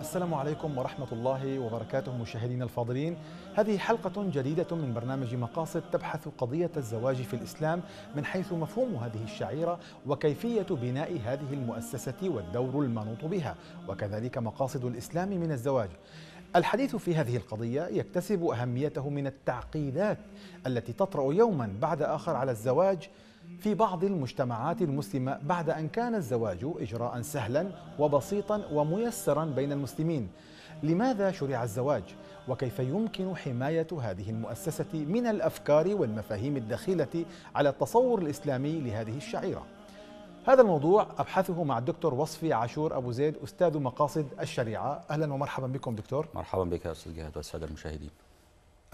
السلام عليكم ورحمة الله وبركاته مشاهدينا الفاضلين هذه حلقة جديدة من برنامج مقاصد تبحث قضية الزواج في الإسلام من حيث مفهوم هذه الشعيرة وكيفية بناء هذه المؤسسة والدور المنوط بها وكذلك مقاصد الإسلام من الزواج الحديث في هذه القضية يكتسب أهميته من التعقيدات التي تطرأ يوما بعد آخر على الزواج في بعض المجتمعات المسلمة بعد أن كان الزواج إجراء سهلا وبسيطا وميسرا بين المسلمين لماذا شرع الزواج وكيف يمكن حماية هذه المؤسسة من الأفكار والمفاهيم الدخيلة على التصور الإسلامي لهذه الشعيرة هذا الموضوع أبحثه مع الدكتور وصفي عاشور أبو زيد أستاذ مقاصد الشريعة أهلا ومرحبا بكم دكتور مرحبا بك يا أستاذ جهاد والسادة المشاهدين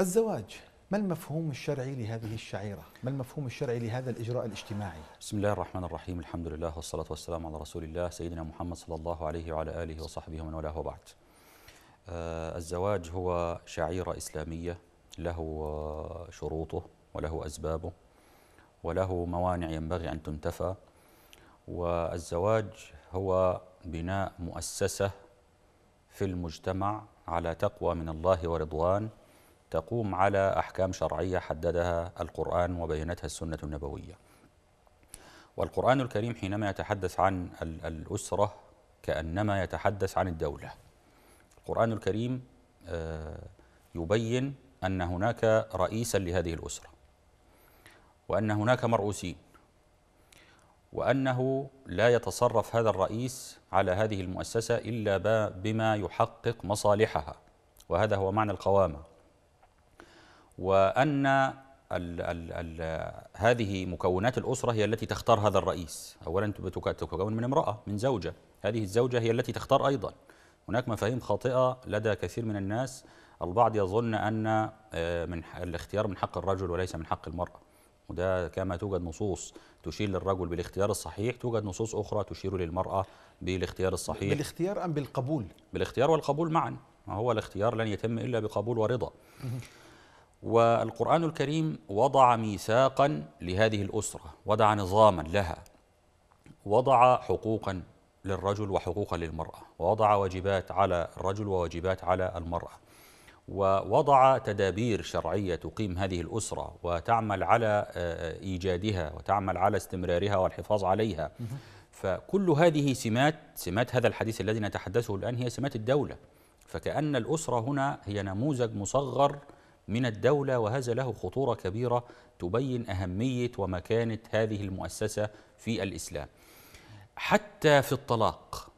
الزواج ما المفهوم الشرعي لهذه الشعيرة؟ ما المفهوم الشرعي لهذا الإجراء الاجتماعي؟ بسم الله الرحمن الرحيم الحمد لله والصلاة والسلام على رسول الله سيدنا محمد صلى الله عليه وعلى آله وصحبه ومن والاه وبعد آه الزواج هو شعيرة إسلامية له شروطه وله أسبابه وله موانع ينبغي أن تنتفى والزواج هو بناء مؤسسة في المجتمع على تقوى من الله ورضوان تقوم على أحكام شرعية حددها القرآن وبينتها السنة النبوية والقرآن الكريم حينما يتحدث عن الأسرة كأنما يتحدث عن الدولة القرآن الكريم آه، يبين أن هناك رئيسا لهذه الأسرة وأن هناك مرؤوسين وأنه لا يتصرف هذا الرئيس على هذه المؤسسة إلا بما يحقق مصالحها وهذا هو معنى القوامة وأن ال ال ال هذه مكونات الأسرة هي التي تختار هذا الرئيس أولا تكون من امرأة من زوجة هذه الزوجة هي التي تختار أيضا هناك مفاهيم خاطئة لدى كثير من الناس البعض يظن أن آه، من الاختيار من حق الرجل وليس من حق المرأة وده كما توجد نصوص تشير للرجل بالاختيار الصحيح توجد نصوص أخرى تشير للمرأة بالاختيار الصحيح بالاختيار أم بالقبول؟ بالاختيار والقبول معا ما هو الاختيار لن يتم إلا بقبول ورضا والقرآن الكريم وضع ميثاقا لهذه الأسرة وضع نظاما لها وضع حقوقا للرجل وحقوقا للمرأة ووضع واجبات على الرجل وواجبات على المرأة ووضع تدابير شرعية تقيم هذه الأسرة وتعمل على آه، آه، إيجادها وتعمل على استمرارها والحفاظ عليها فكل هذه سمات سمات هذا الحديث الذي نتحدثه الآن هي سمات الدولة فكأن الأسرة هنا هي نموذج مصغر من الدولة وهذا له خطورة كبيرة تبين أهمية ومكانة هذه المؤسسة في الإسلام حتى في الطلاق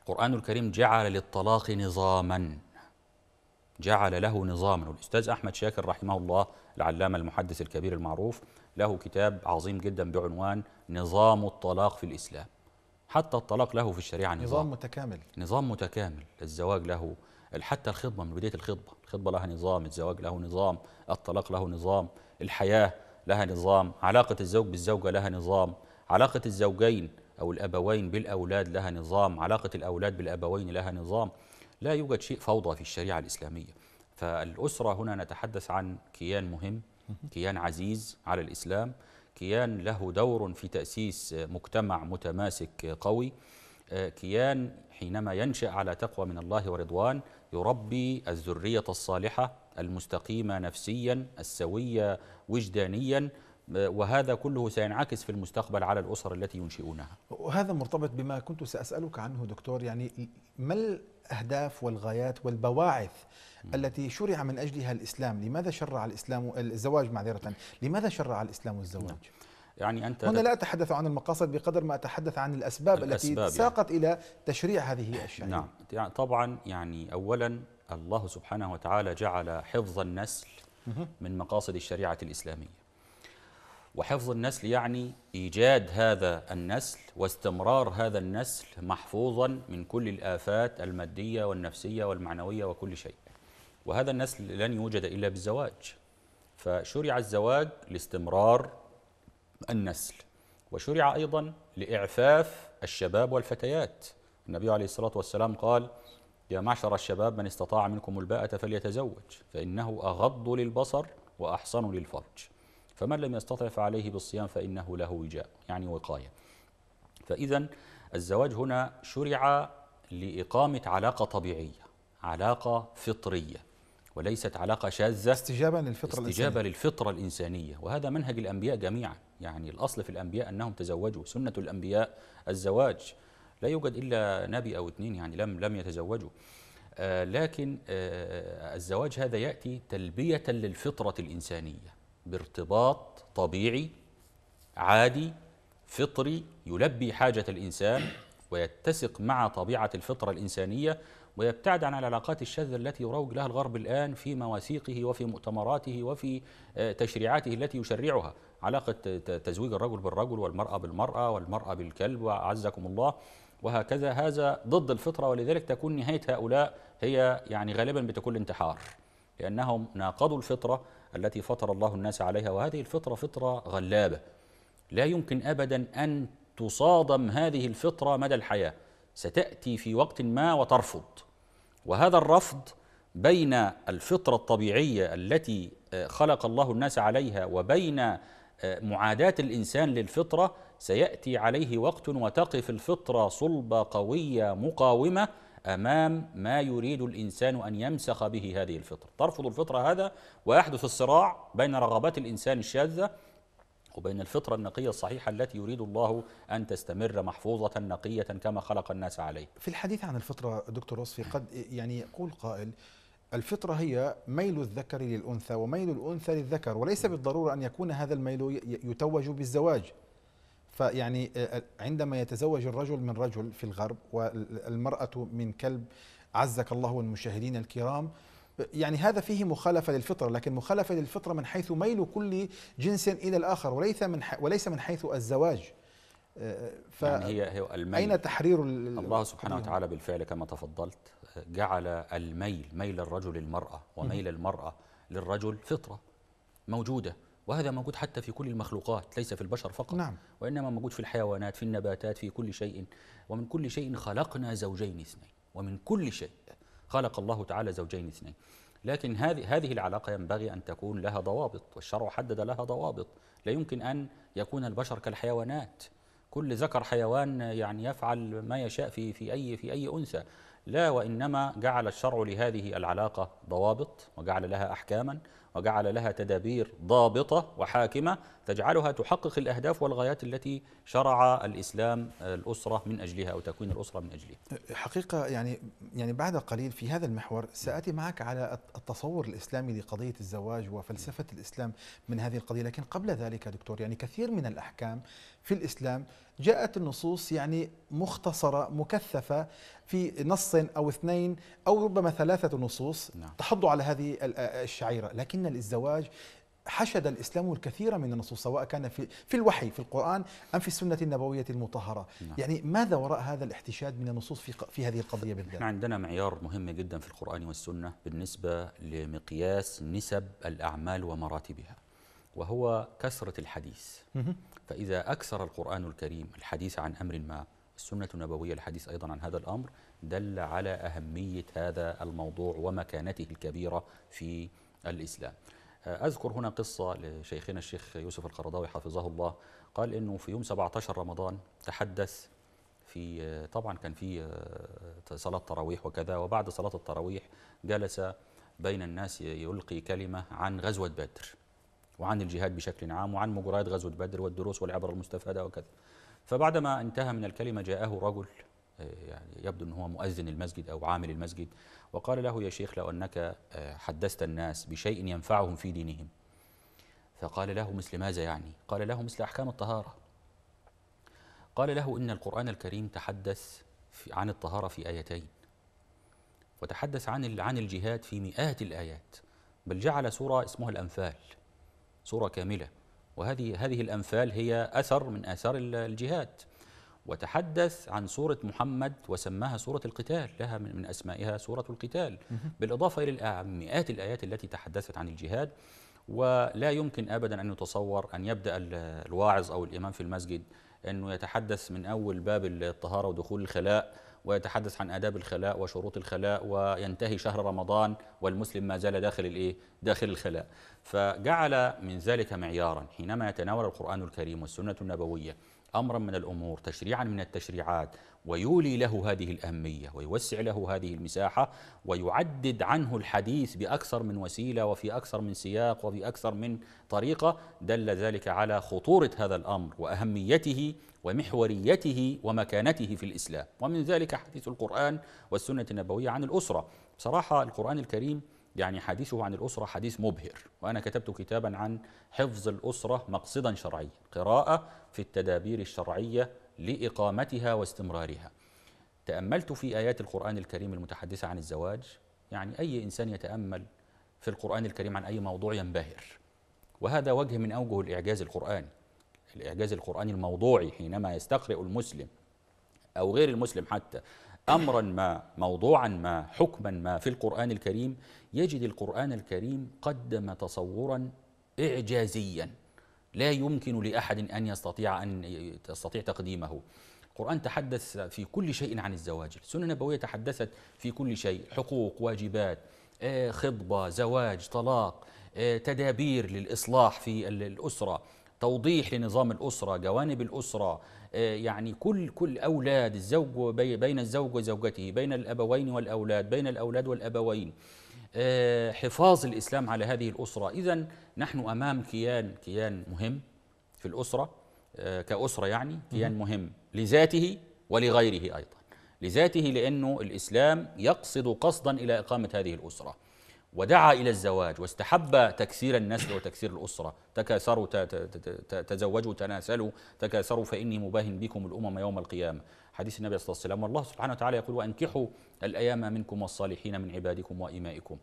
القرآن الكريم جعل للطلاق نظاماً جعل له نظاما والأستاذ أحمد شاكر رحمه الله العلامة المحدث الكبير المعروف له كتاب عظيم جدا بعنوان نظام الطلاق في الإسلام حتى الطلاق له في الشريعة نظام, نظام متكامل نظام متكامل الزواج له حتى الخطبة من بداية الخطبة الخطبة لها نظام الزواج له نظام الطلاق له نظام الحياة لها نظام علاقة الزوج بالزوجة لها نظام علاقة الزوجين أو الأبوين بالأولاد لها نظام علاقة الأولاد بالأبوين لها نظام لا يوجد شيء فوضى في الشريعة الإسلامية فالأسرة هنا نتحدث عن كيان مهم كيان عزيز على الإسلام كيان له دور في تأسيس مجتمع متماسك قوي آه، كيان حينما ينشأ على تقوى من الله ورضوان يربي الذرية الصالحة المستقيمة نفسيا السوية وجدانيا آه، وهذا كله سينعكس في المستقبل على الأسر التي ينشئونها وهذا مرتبط بما كنت سأسألك عنه دكتور يعني ما الأهداف والغايات والبواعث التي شرع من أجلها الإسلام لماذا شرع الإسلام الزواج معذرة لماذا شرع الإسلام الزواج نعم. يعني أنت هنا لا أتحدث عن المقاصد بقدر ما أتحدث عن الأسباب, الأسباب التي يعني. ساقت يعني إلى تشريع هذه الشريعة نعم يعني طبعا يعني أولا الله سبحانه وتعالى جعل حفظ النسل من مقاصد الشريعة الإسلامية وحفظ النسل يعني إيجاد هذا النسل واستمرار هذا النسل محفوظا من كل الآفات المادية والنفسية والمعنوية وكل شيء وهذا النسل لن يوجد إلا بالزواج فشرع الزواج لاستمرار النسل وشرع أيضا لإعفاف الشباب والفتيات النبي عليه الصلاة والسلام قال يا معشر الشباب من استطاع منكم الباءة فليتزوج فإنه أغض للبصر وأحصن للفرج فمن لم يستطع فعليه بالصيام فإنه له وجاء يعني وقاية فإذا الزواج هنا شرع لإقامة علاقة طبيعية علاقة فطرية وليست علاقة شاذة استجابة للفطرة استجابة الإنسانية. للفطرة الإنسانية وهذا منهج الأنبياء جميعا يعني الأصل في الأنبياء أنهم تزوجوا سنة الأنبياء الزواج لا يوجد إلا نبي أو اثنين يعني لم لم يتزوجوا آه لكن آه الزواج هذا يأتي تلبية للفطرة الإنسانية بارتباط طبيعي عادي فطري يلبي حاجة الإنسان ويتسق مع طبيعة الفطرة الإنسانية ويبتعد عن العلاقات الشاذة التي يروج لها الغرب الآن في مواثيقه وفي مؤتمراته وفي آه، تشريعاته التي يشرعها علاقة تزويج الرجل بالرجل والمرأة بالمرأة والمرأة بالكلب وأعزكم الله وهكذا هذا ضد الفطرة ولذلك تكون نهاية هؤلاء هي يعني غالبا بتكون الانتحار لأنهم ناقضوا الفطرة التي فطر الله الناس عليها وهذه الفطرة فطرة غلابة لا يمكن أبدا أن تصادم هذه الفطرة مدى الحياة ستأتي في وقت ما وترفض وهذا الرفض بين الفطرة الطبيعية التي آه، خلق الله الناس عليها وبين آه، معاداة الإنسان للفطرة سيأتي عليه وقت وتقف الفطرة صلبة قوية مقاومة امام ما يريد الانسان ان يمسخ به هذه الفطره ترفض الفطره هذا ويحدث الصراع بين رغبات الانسان الشاذه وبين الفطرة النقية الصحيحة التي يريد الله أن تستمر محفوظة نقية كما خلق الناس عليه في الحديث عن الفطرة دكتور وصفي قد يعني يقول قائل الفطرة هي ميل الذكر للأنثى وميل الأنثى للذكر وليس بالضرورة أن يكون هذا الميل يتوج بالزواج فيعني آه، آه، عندما يتزوج الرجل من رجل في الغرب والمرأة من كلب عزك الله والمشاهدين الكرام يعني هذا فيه مخالفة للفطرة لكن مخالفة للفطرة من حيث ميل كل جنس إلى الآخر وليس من وليس من حيث الزواج آه، ف يعني هي هي الميل أين تحرير الله سبحانه وتعالى بالفعل كما تفضلت جعل الميل ميل الرجل للمرأة وميل المرأة للرجل فطرة موجودة وهذا موجود حتى في كل المخلوقات ليس في البشر فقط نعم. وإنما موجود في الحيوانات في النباتات في كل شيء ومن كل شيء خلقنا زوجين اثنين ومن كل شيء خلق الله تعالى زوجين اثنين لكن هذه هذه العلاقه ينبغي ان تكون لها ضوابط والشرع حدد لها ضوابط لا يمكن ان يكون البشر كالحيوانات كل ذكر حيوان يعني يفعل ما يشاء في في اي في اي انثى لا وانما جعل الشرع لهذه العلاقه ضوابط وجعل لها احكاما وجعل لها تدابير ضابطة وحاكمة تجعلها تحقق الأهداف والغايات التي شرع الإسلام الأسرة من أجلها أو تكوين الأسرة من أجلها حقيقة يعني يعني بعد قليل في هذا المحور سأتي معك على التصور الإسلامي لقضية الزواج وفلسفة الإسلام من هذه القضية لكن قبل ذلك دكتور يعني كثير من الأحكام في الإسلام جاءت النصوص يعني مختصرة مكثفة في نص أو اثنين أو ربما ثلاثة نصوص نعم. تحض على هذه الشعيرة لكن الازدواج حشد الإسلام الكثير من النصوص سواء كان في, في الوحي في القرآن أم في السنة النبوية المطهرة نعم. يعني ماذا وراء هذا الاحتشاد من النصوص في, في هذه القضية بالذات نحن عندنا معيار مهم جدا في القرآن والسنة بالنسبة لمقياس نسب الأعمال ومراتبها وهو كثرة الحديث فإذا أكثر القرآن الكريم الحديث عن أمر ما السنة النبوية الحديث أيضا عن هذا الأمر دل على أهمية هذا الموضوع ومكانته الكبيرة في الإسلام آه، أذكر هنا قصة لشيخنا الشيخ يوسف القرضاوي حفظه الله قال إنه في يوم 17 رمضان تحدث في آه، طبعا كان في آه، صلاة تراويح وكذا وبعد صلاة التراويح جلس بين الناس يلقي كلمة عن غزوة بدر وعن الجهاد بشكل عام وعن مجريات غزوة بدر والدروس والعبر المستفادة وكذا فبعدما انتهى من الكلمة جاءه رجل آه، يعني يبدو أنه هو مؤذن المسجد أو عامل المسجد وقال له يا شيخ لو أنك آه، حدثت الناس بشيء ينفعهم في دينهم فقال له مثل ماذا يعني؟ قال له مثل أحكام الطهارة قال له إن القرآن الكريم تحدث عن الطهارة في آيتين وتحدث عن عن الجهاد في مئات الآيات بل جعل سورة اسمها الأنفال صورة كاملة وهذه هذه الانفال هي أثر من آثار الجهاد وتحدث عن سورة محمد وسماها سورة القتال لها من أسمائها سورة القتال بالإضافة إلى مئات الآيات التي تحدثت عن الجهاد ولا يمكن أبدا أن يتصور أن يبدأ الواعظ أو الإمام في المسجد أنه يتحدث من أول باب الطهارة ودخول الخلاء ويتحدث عن آداب الخلاء وشروط الخلاء وينتهي شهر رمضان والمسلم ما زال داخل الإيه؟ داخل الخلاء فجعل من ذلك معيارا حينما يتناول القرآن الكريم والسنة النبوية أمرا من الأمور تشريعا من التشريعات ويولي له هذه الأهمية ويوسع له هذه المساحة ويعدد عنه الحديث بأكثر من وسيلة وفي أكثر من سياق وفي أكثر من طريقة دل ذلك على خطورة هذا الأمر وأهميته ومحوريته ومكانته في الإسلام ومن ذلك حديث القرآن والسنة النبوية عن الأسرة بصراحة القرآن الكريم يعني حديثه عن الأسرة حديث مبهر وأنا كتبت كتابا عن حفظ الأسرة مقصدا شرعيا قراءة في التدابير الشرعية لإقامتها واستمرارها تأملت في آيات القرآن الكريم المتحدثة عن الزواج يعني أي إنسان يتأمل في القرآن الكريم عن أي موضوع ينبهر وهذا وجه من أوجه الإعجاز القرآني الإعجاز القرآني الموضوعي حينما يستقرئ المسلم أو غير المسلم حتى أمرا ما موضوعا ما حكما ما في القرآن الكريم يجد القرآن الكريم قدم تصورا إعجازيا لا يمكن لأحد أن يستطيع أن تستطيع تقديمه القرآن تحدث في كل شيء عن الزواج السنة النبوية تحدثت في كل شيء حقوق واجبات آه، خطبة زواج طلاق آه، تدابير للإصلاح في الأسرة توضيح لنظام الأسرة جوانب الأسرة آه، يعني كل كل أولاد الزوج بين الزوج وزوجته بين الأبوين والأولاد بين الأولاد والأبوين آه، حفاظ الإسلام على هذه الأسرة إذا نحن أمام كيان كيان مهم في الأسرة آه، كأسرة يعني كيان مهم لذاته ولغيره أيضا لذاته لأنه الإسلام يقصد قصدا إلى إقامة هذه الأسرة ودعا إلى الزواج واستحب تكسير النسل وتكسير الأسرة تكاثروا تزوجوا تناسلوا تكاثروا فإني مباهن بكم الأمم يوم القيامة حديث النبي صلى الله عليه وسلم والله سبحانه وتعالى يقول وأنكحوا الأيام منكم والصالحين من عبادكم وإمائكم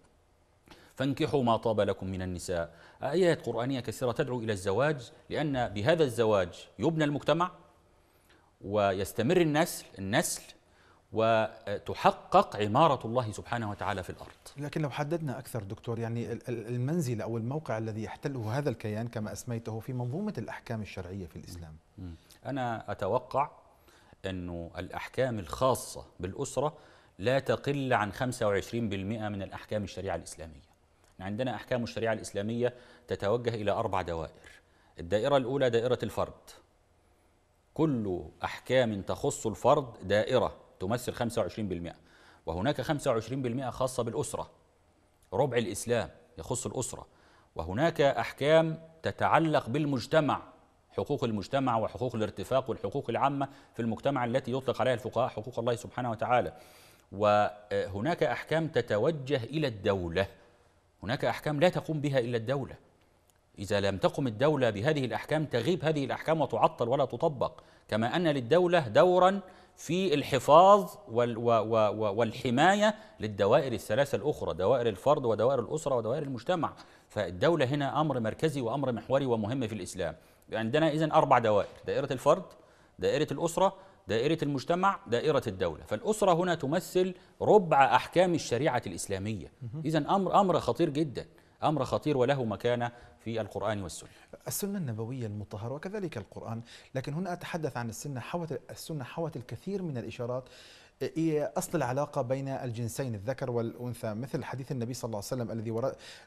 فانكحوا ما طاب لكم من النساء آيات قرآنية كثيرة تدعو إلى الزواج لأن بهذا الزواج يبنى المجتمع ويستمر النسل النسل وتحقق عمارة الله سبحانه وتعالى في الأرض لكن لو حددنا أكثر دكتور يعني المنزل أو الموقع الذي يحتله هذا الكيان كما أسميته في منظومة الأحكام الشرعية في الإسلام أنا أتوقع أن الأحكام الخاصة بالأسرة لا تقل عن 25% من الأحكام الشريعة الإسلامية عندنا أحكام الشريعة الإسلامية تتوجه إلى أربع دوائر الدائرة الأولى دائرة الفرد كل أحكام تخص الفرد دائرة تمثل 25% وهناك 25% خاصة بالأسرة ربع الإسلام يخص الأسرة وهناك أحكام تتعلق بالمجتمع حقوق المجتمع وحقوق الارتفاق والحقوق العامة في المجتمع التي يطلق عليها الفقهاء حقوق الله سبحانه وتعالى وهناك أحكام تتوجه إلى الدولة هناك أحكام لا تقوم بها إلا الدولة إذا لم تقم الدولة بهذه الأحكام تغيب هذه الأحكام وتعطل ولا تطبق كما أن للدولة دورا في الحفاظ وال و و والحماية للدوائر الثلاثة الأخرى دوائر الفرد ودوائر الأسرة ودوائر المجتمع فالدولة هنا أمر مركزي وأمر محوري ومهم في الإسلام عندنا إذن أربع دوائر دائرة الفرد دائرة الأسرة دائرة المجتمع دائرة الدولة فالأسرة هنا تمثل ربع أحكام الشريعة الإسلامية إذا أمر أمر خطير جدا أمر خطير وله مكانة في القرآن والسنة السنة النبوية المطهرة وكذلك القرآن لكن هنا أتحدث عن السنة حوت السنة حوت الكثير من الإشارات آه، هي أصل العلاقة بين الجنسين الذكر والأنثى مثل حديث النبي صلى الله عليه وسلم الذي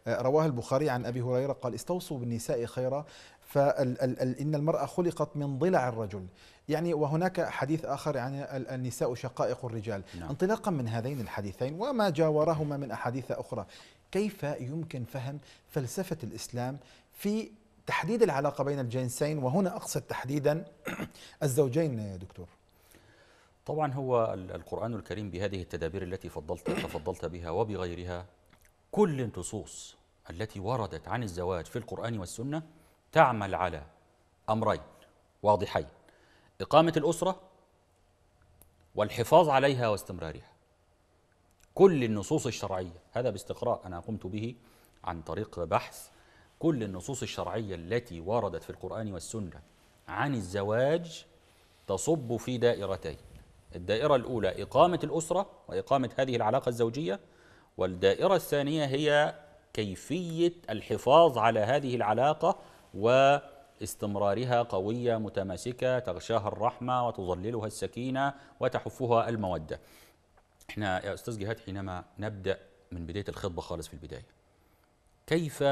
آه، رواه البخاري عن أبي هريرة قال استوصوا بالنساء خيرا فإن المرأة خلقت من ضلع الرجل يعني وهناك حديث آخر عن يعني النساء شقائق الرجال نعم. انطلاقا من هذين الحديثين وما جاورهما من أحاديث أخرى كيف يمكن فهم فلسفة الإسلام في تحديد العلاقة بين الجنسين وهنا أقصد تحديدا الزوجين يا دكتور طبعا هو القرآن الكريم بهذه التدابير التي فضلت تفضلت بها وبغيرها كل النصوص التي وردت عن الزواج في القرآن والسنة تعمل على أمرين واضحين إقامة الأسرة والحفاظ عليها واستمرارها كل النصوص الشرعية هذا باستقراء أنا قمت به عن طريق بحث كل النصوص الشرعية التي وردت في القرآن والسنة عن الزواج تصب في دائرتين الدائرة الأولى إقامة الأسرة وإقامة هذه العلاقة الزوجية والدائرة الثانية هي كيفية الحفاظ على هذه العلاقة واستمرارها قوية متماسكة تغشاها الرحمة وتظللها السكينة وتحفها المودة احنا يا أستاذ جهاد حينما نبدأ من بداية الخطبة خالص في البداية كيف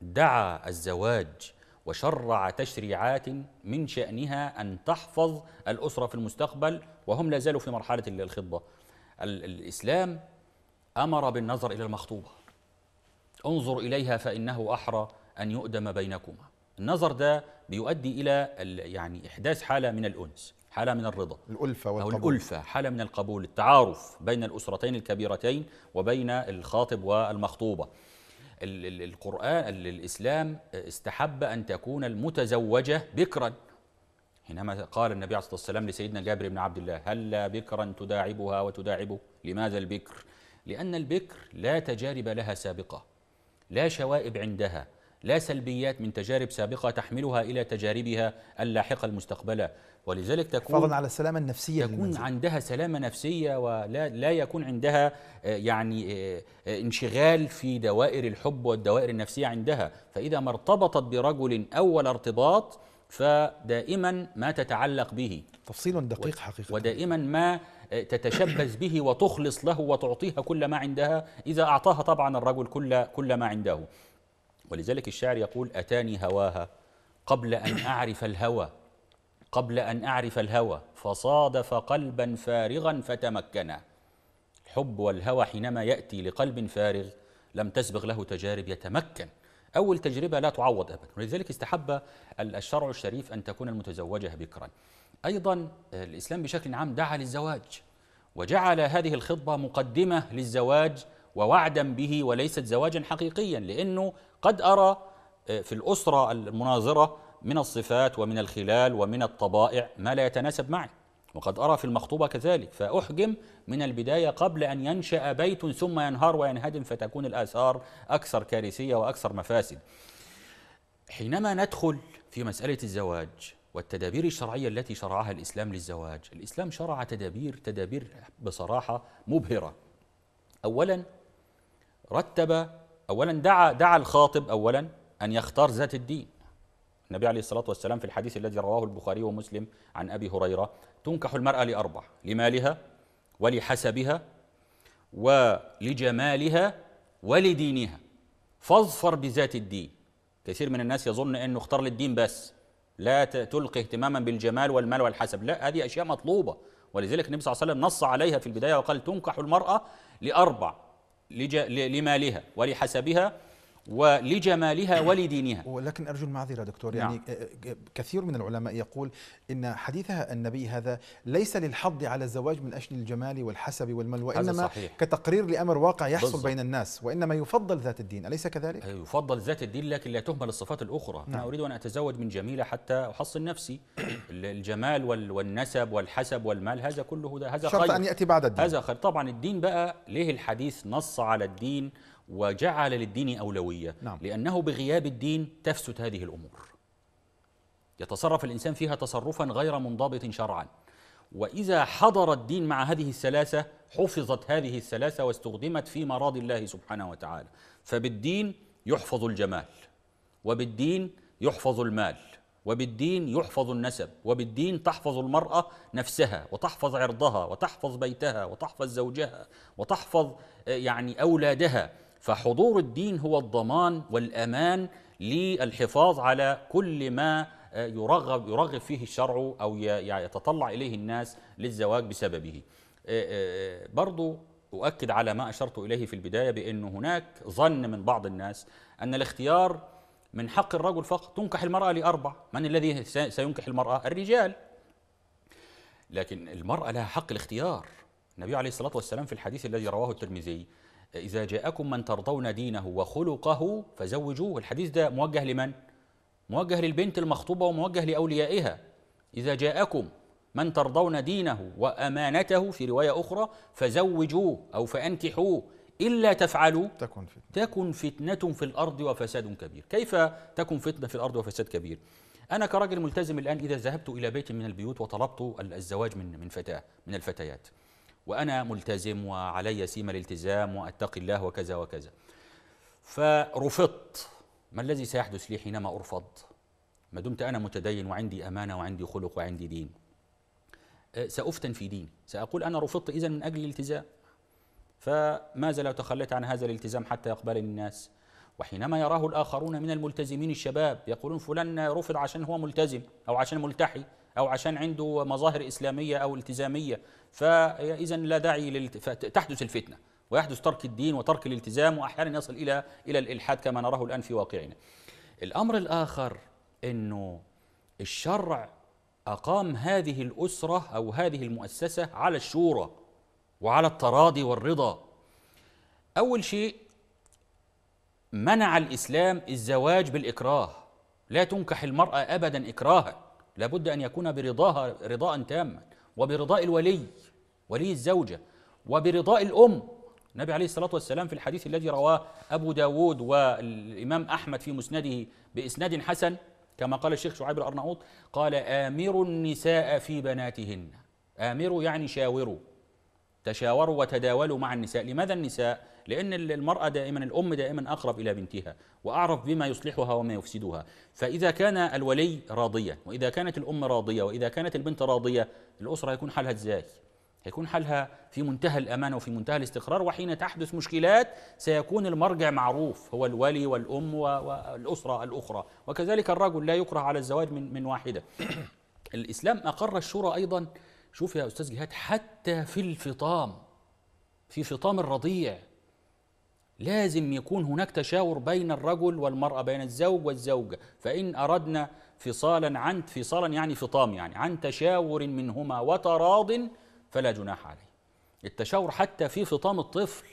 دعا الزواج وشرع تشريعات من شأنها أن تحفظ الأسرة في المستقبل وهم لا زالوا في مرحلة الخضة الإسلام أمر بالنظر إلى المخطوبة انظر إليها فإنه أحرى أن يؤدم بينكما النظر ده بيؤدي إلى يعني إحداث حالة من الأنس حالة من الرضا الألفة والقبول أو الألفة حالة من القبول التعارف بين الأسرتين الكبيرتين وبين الخاطب والمخطوبة القرآن الإسلام آه، استحب أن تكون المتزوجة بكرا حينما قال النبي عليه الصلاة والسلام لسيدنا جابر بن عبد الله هلا بكرا تداعبها وتداعبه لماذا البكر؟ لأن البكر لا تجارب لها سابقة لا شوائب عندها لا سلبيات من تجارب سابقة تحملها إلى تجاربها اللاحقة المستقبلة ولذلك تكون فضلا على السلامة النفسية تكون للمنزل. عندها سلامة نفسية ولا لا يكون عندها آه، يعني آه، آه، انشغال في دوائر الحب والدوائر النفسية عندها فإذا ما ارتبطت برجل أول ارتباط فدائما ما تتعلق به تفصيل دقيق حقيقة ودائما ما تتشبث به وتخلص له وتعطيها كل ما عندها إذا أعطاها طبعا الرجل كل كل ما عنده ولذلك الشاعر يقول أتاني هواها قبل أن أعرف الهوى قبل أن أعرف الهوى فصادف قلبا فارغا فتمكنا الحب والهوى حينما يأتي لقلب فارغ لم تسبغ له تجارب يتمكن أول تجربة لا تعوض أبدا ولذلك استحب الشرع الشريف أن تكون المتزوجة بكرا أيضا آه، الإسلام بشكل عام دعا للزواج وجعل هذه الخطبة مقدمة للزواج ووعدا به وليست زواجا حقيقيا لأنه قد أرى آه، في الأسرة المناظرة من الصفات ومن الخلال ومن الطبائع ما لا يتناسب معي وقد أرى في المخطوبة كذلك فأحجم من البداية قبل أن ينشأ بيت ثم ينهار وينهدم فتكون الآثار أكثر كارثية وأكثر مفاسد حينما ندخل في مسألة الزواج والتدابير الشرعية التي شرعها الإسلام للزواج الإسلام شرع تدابير تدابير بصراحة مبهرة أولا رتب أولا دعا دعا الخاطب أولا أن يختار ذات الدين النبي عليه الصلاة والسلام في الحديث الذي رواه البخاري ومسلم عن أبي هريرة تنكح المرأة لأربع لمالها ولحسبها ولجمالها ولدينها فاظفر بذات الدين كثير من الناس يظن أنه اختار للدين بس لا تلقي اهتماما بالجمال والمال والحسب لا هذه أشياء مطلوبة ولذلك النبي صلى الله عليه وسلم نص عليها في البداية وقال تنكح المرأة لأربع لمالها ولحسبها ولجمالها نعم. ولدينها ولكن أرجو المعذرة دكتور يعني نعم. كثير من العلماء يقول إن حديثها النبي هذا ليس للحض على الزواج من أجل الجمال والحسب والمال وإنما كتقرير لأمر واقع يحصل بالزبط. بين الناس وإنما يفضل ذات الدين أليس كذلك؟ أيوة، يفضل ذات الدين لكن لا تهمل الصفات الأخرى نعم. أنا أريد أن أتزوج من جميلة حتى أحصن نفسي الجمال والنسب والحسب والمال هذا كله هذا شرط خير. أن يأتي بعد الدين هذا خير طبعا الدين بقى ليه الحديث نص على الدين وجعل للدين أولوية نعم. لأنه بغياب الدين تفسد هذه الأمور يتصرف الإنسان فيها تصرفا غير منضبط شرعا وإذا حضر الدين مع هذه الثلاثة حفظت هذه الثلاثة واستخدمت في مراض الله سبحانه وتعالى فبالدين يحفظ الجمال وبالدين يحفظ المال وبالدين يحفظ النسب وبالدين تحفظ المرأة نفسها وتحفظ عرضها وتحفظ بيتها وتحفظ زوجها وتحفظ آه، يعني أولادها فحضور الدين هو الضمان والامان للحفاظ على كل ما آه، يرغب يرغب فيه الشرع او يعني يتطلع اليه الناس للزواج بسببه. آه، آه، برضو اؤكد على ما اشرت اليه في البدايه بان هناك ظن من بعض الناس ان الاختيار من حق الرجل فقط تنكح المراه لاربع، من الذي سينكح المراه؟ الرجال. لكن المراه لها حق الاختيار. النبي عليه الصلاه والسلام في الحديث الذي رواه الترمذي إذا جاءكم من ترضون دينه وخلقه فزوجوه الحديث ده موجه لمن؟ موجه للبنت المخطوبة وموجه لأوليائها إذا جاءكم من ترضون دينه وأمانته في رواية أخرى فزوجوه أو فأنكحوه إلا تفعلوا تكن فتنة, تكون فتنة في الأرض وفساد كبير كيف تكن فتنة في الأرض وفساد كبير؟ أنا كراجل ملتزم الآن إذا ذهبت إلى بيت من البيوت وطلبت الزواج من من فتاة من الفتيات وأنا ملتزم وعلي سيما الالتزام وأتقي الله وكذا وكذا فرفضت ما الذي سيحدث لي حينما أرفض ما دمت أنا متدين وعندي أمانة وعندي خلق وعندي دين أه، سأفتن في ديني سأقول أنا رفضت إذا من أجل الالتزام فماذا لو تخليت عن هذا الالتزام حتى يقبلني الناس وحينما يراه الآخرون من الملتزمين الشباب يقولون فلان رفض عشان هو ملتزم أو عشان ملتحي أو عشان عنده مظاهر إسلامية أو التزامية فإذا لا داعي للت... تحدث الفتنة ويحدث ترك الدين وترك الالتزام وأحيانا يصل إلى إلى الإلحاد كما نراه الآن في واقعنا الأمر الآخر أنه الشرع أقام هذه الأسرة أو هذه المؤسسة على الشورى وعلى التراضي والرضا أول شيء منع الإسلام الزواج بالإكراه لا تنكح المرأة أبدا إكراها لابد أن يكون برضاها رضاء تاما وبرضاء الولي ولي الزوجة وبرضاء الأم النبي عليه الصلاة والسلام في الحديث الذي رواه أبو داود والإمام أحمد في مسنده بإسناد حسن كما قال الشيخ شعيب الأرناؤوط قال آمروا النساء في بناتهن آمروا يعني شاوروا تشاوروا وتداولوا مع النساء لماذا النساء؟ لأن المرأة دائما الأم دائما أقرب إلى بنتها وأعرف بما يصلحها وما يفسدها فإذا كان الولي راضيا وإذا كانت الأم راضية وإذا كانت البنت راضية الأسرة هيكون حالها إزاي؟ هيكون حالها في منتهى الأمانة وفي منتهى الاستقرار وحين تحدث مشكلات سيكون المرجع معروف هو الولي والأم والأسرة الأخرى وكذلك الرجل لا يكره على الزواج من, من واحدة الإسلام أقر الشورى أيضا شوف يا أستاذ جهاد حتى في الفطام في فطام الرضيع لازم يكون هناك تشاور بين الرجل والمرأة بين الزوج والزوجة فإن أردنا فصالا عن فصالا يعني فطام يعني عن تشاور منهما وتراض فلا جناح عليه التشاور حتى في فطام الطفل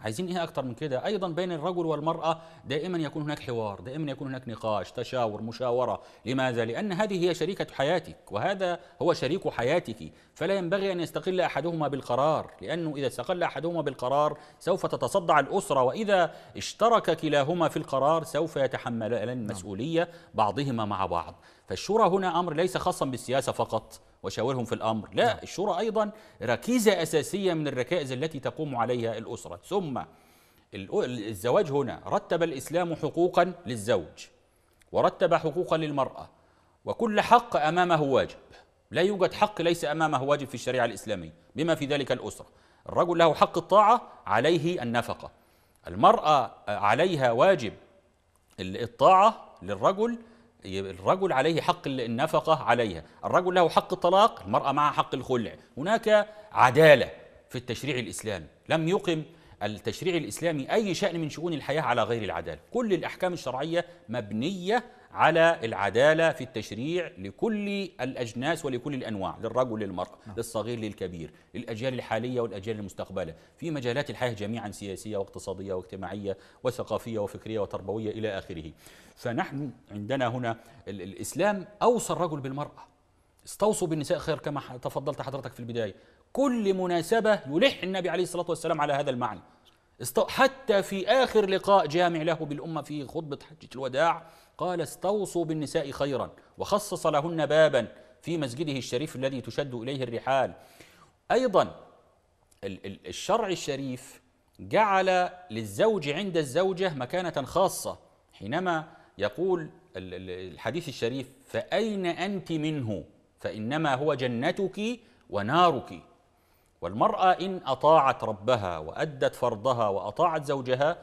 عايزين ايه اكتر من كده ايضا بين الرجل والمراه دائما يكون هناك حوار دائما يكون هناك نقاش تشاور مشاوره لماذا لان هذه هي شريكه حياتك وهذا هو شريك حياتك فلا ينبغي ان يستقل احدهما بالقرار لانه اذا استقل احدهما بالقرار سوف تتصدع الاسره واذا اشترك كلاهما في القرار سوف يتحملان المسؤوليه بعضهما مع بعض فالشورى هنا امر ليس خاصا بالسياسه فقط وشاورهم في الأمر لا نعم. الشورى أيضا ركيزة أساسية من الركائز التي تقوم عليها الأسرة ثم الزواج هنا رتب الإسلام حقوقا للزوج ورتب حقوقا للمرأة وكل حق أمامه واجب لا يوجد حق ليس أمامه واجب في الشريعة الإسلامية بما في ذلك الأسرة الرجل له حق الطاعة عليه النفقة المرأة آه، عليها واجب الطاعة للرجل الرجل عليه حق النفقة عليها الرجل له حق الطلاق المرأة معها حق الخلع هناك عدالة في التشريع الإسلامي لم يقم التشريع الإسلامي أي شأن من شؤون الحياة على غير العدالة كل الأحكام الشرعية مبنية على العدالة في التشريع لكل الأجناس ولكل الأنواع للرجل للمرأة نعم. للصغير للكبير للأجيال الحالية والأجيال المستقبلة في مجالات الحياة جميعا سياسية واقتصادية واجتماعية وثقافية وفكرية وتربوية إلى آخره فنحن عندنا هنا الإسلام أوصى الرجل بالمرأة استوصوا بالنساء خير كما تفضلت حضرتك في البداية كل مناسبة يلح النبي عليه الصلاة والسلام على هذا المعنى حتى في آخر لقاء جامع له بالأمة في خطبة حجة الوداع قال استوصوا بالنساء خيرا وخصص لهن بابا في مسجده الشريف الذي تشد إليه الرحال أيضا الشرع الشريف جعل للزوج عند الزوجة مكانة خاصة حينما يقول الحديث الشريف فأين أنت منه فإنما هو جنتك ونارك والمرأة إن أطاعت ربها وأدت فرضها وأطاعت زوجها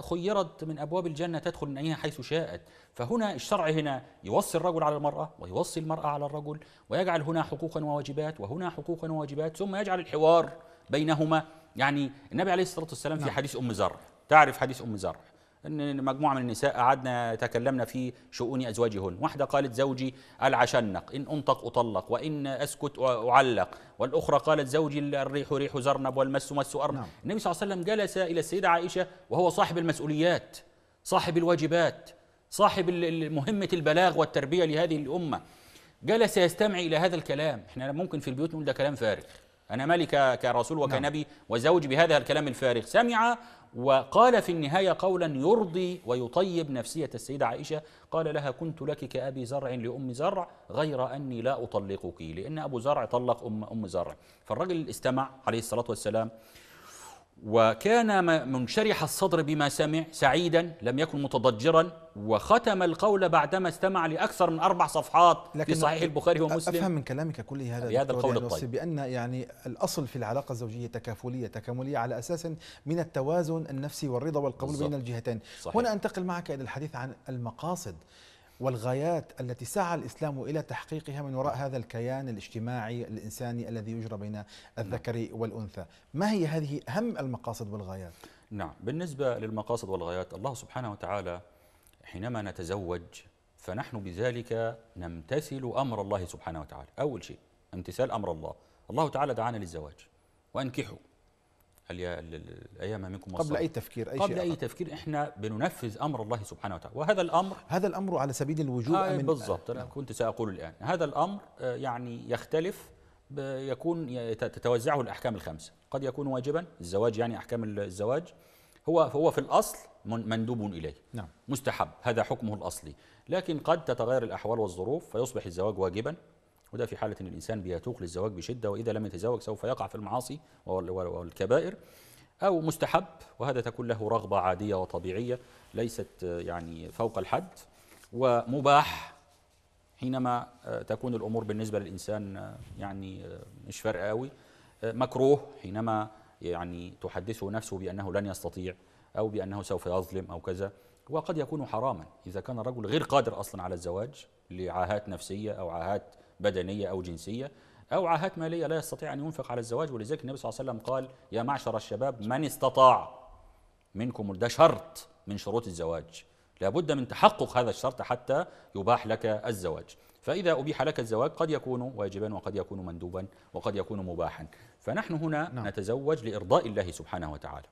خيرت من أبواب الجنة تدخل من أيها حيث شاءت فهنا الشرع هنا يوصي الرجل على المرأة ويوصي المرأة على الرجل ويجعل هنا حقوقا وواجبات وهنا حقوقا وواجبات ثم يجعل الحوار بينهما يعني النبي عليه الصلاة والسلام في نعم. حديث أم زرع تعرف حديث أم زرع ان مجموعه من النساء قعدنا تكلمنا في شؤون ازواجهن، واحده قالت زوجي العشنق ان انطق اطلق وان اسكت اعلق، والاخرى قالت زوجي الريح ريح زرنب والمس مس ارنب، نعم. النبي صلى الله عليه وسلم جلس الى السيده عائشه وهو صاحب المسؤوليات، صاحب الواجبات، صاحب مهمه البلاغ والتربيه لهذه الامه. جلس يستمع الى هذا الكلام، احنا ممكن في البيوت نقول ده كلام فارغ. أنا مالك كرسول وكنبي نعم. وزوجي بهذا الكلام الفارغ سمع وقال في النهاية قولا يرضي ويطيب نفسية السيدة عائشة قال لها كنت لك كأبي زرع لأم زرع غير أني لا أطلقك لأن أبو زرع طلق أم, أم زرع فالرجل استمع عليه الصلاة والسلام وكان منشرح الصدر بما سمع سعيدا لم يكن متضجرا وختم القول بعدما استمع لأكثر من أربع صفحات لكن في صحيح البخاري ومسلم أفهم من كلامك كل هذا بهذا القول الطيب بأن يعني الأصل في العلاقة الزوجية تكافلية تكاملية على أساس من التوازن النفسي والرضا والقبول بين الجهتين صحيح. هنا أنتقل معك إلى الحديث عن المقاصد والغايات التي سعى الاسلام الى تحقيقها من وراء هذا الكيان الاجتماعي الانساني الذي يجرى بين الذكر نعم. والانثى، ما هي هذه اهم المقاصد والغايات؟ نعم، بالنسبه للمقاصد والغايات الله سبحانه وتعالى حينما نتزوج فنحن بذلك نمتثل امر الله سبحانه وتعالى، اول شيء امتثال امر الله، الله تعالى دعانا للزواج وانكحوا هل الايام منكم قبل اي تفكير اي قبل شيء اي تفكير احنا بننفذ امر الله سبحانه وتعالى وهذا الامر هذا الامر على سبيل الوجوب آه من بالضبط انا نعم. كنت ساقول الان هذا الامر آه، يعني يختلف يكون تتوزعه الاحكام الخمسه قد يكون واجبا الزواج يعني احكام الزواج هو هو في الاصل مندوب اليه نعم مستحب هذا حكمه الاصلي لكن قد تتغير الاحوال والظروف فيصبح الزواج واجبا وده في حالة أن الإنسان بيتوق للزواج بشدة وإذا لم يتزوج سوف يقع في المعاصي والكبائر أو مستحب وهذا تكون له رغبة عادية وطبيعية ليست يعني فوق الحد ومباح حينما آه، تكون الأمور بالنسبة للإنسان آه، يعني آه، مش فارقة قوي مكروه حينما يعني تحدثه نفسه بأنه لن يستطيع أو بأنه سوف يظلم أو كذا وقد يكون حراما إذا كان الرجل غير قادر أصلا على الزواج لعاهات نفسية أو عاهات بدنية أو جنسية أو عاهات مالية لا يستطيع أن ينفق على الزواج ولذلك النبي صلى الله عليه وسلم قال يا معشر الشباب من استطاع منكم ده شرط من شروط الزواج لابد من تحقق هذا الشرط حتى يباح لك الزواج فإذا أبيح لك الزواج قد يكون واجبا وقد يكون مندوبا وقد يكون مباحا فنحن هنا نعم. نتزوج لإرضاء الله سبحانه وتعالى